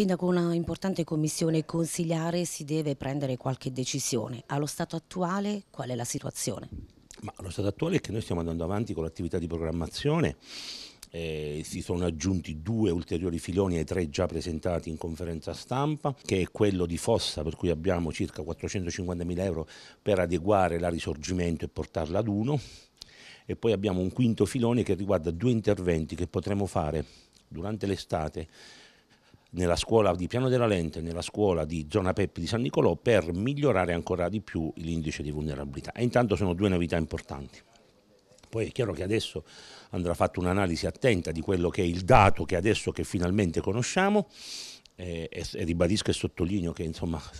Sindaco, una importante commissione consigliare si deve prendere qualche decisione. Allo stato attuale qual è la situazione? Ma allo stato attuale è che noi stiamo andando avanti con l'attività di programmazione eh, si sono aggiunti due ulteriori filoni ai tre già presentati in conferenza stampa, che è quello di Fossa, per cui abbiamo circa 450 mila euro per adeguare la risorgimento e portarla ad uno, e poi abbiamo un quinto filone che riguarda due interventi che potremo fare durante l'estate nella scuola di Piano della Lente, nella scuola di Zona Peppi di San Nicolò per migliorare ancora di più l'indice di vulnerabilità. E intanto sono due novità importanti. Poi è chiaro che adesso andrà fatta un'analisi attenta di quello che è il dato che adesso che finalmente conosciamo eh, e, e, e ribadisco e sottolineo che insomma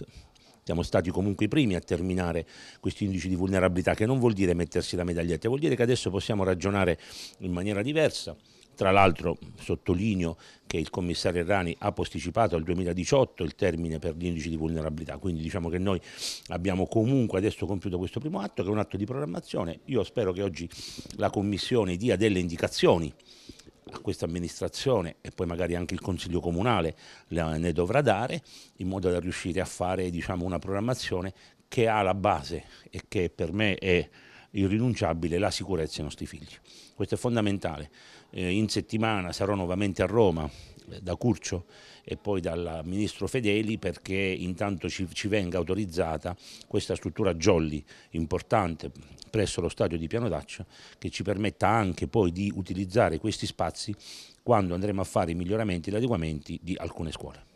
siamo stati comunque i primi a terminare questi indici di vulnerabilità che non vuol dire mettersi la medaglietta, vuol dire che adesso possiamo ragionare in maniera diversa tra l'altro sottolineo che il commissario Errani ha posticipato al 2018 il termine per gli indici di vulnerabilità, quindi diciamo che noi abbiamo comunque adesso compiuto questo primo atto che è un atto di programmazione. Io spero che oggi la Commissione dia delle indicazioni a questa amministrazione e poi magari anche il Consiglio Comunale ne dovrà dare in modo da riuscire a fare diciamo, una programmazione che ha la base e che per me è irrinunciabile la sicurezza ai nostri figli. Questo è fondamentale. Eh, in settimana sarò nuovamente a Roma eh, da Curcio e poi dal Ministro Fedeli perché intanto ci, ci venga autorizzata questa struttura Jolly importante presso lo stadio di Piano d'Accia che ci permetta anche poi di utilizzare questi spazi quando andremo a fare i miglioramenti e gli adeguamenti di alcune scuole.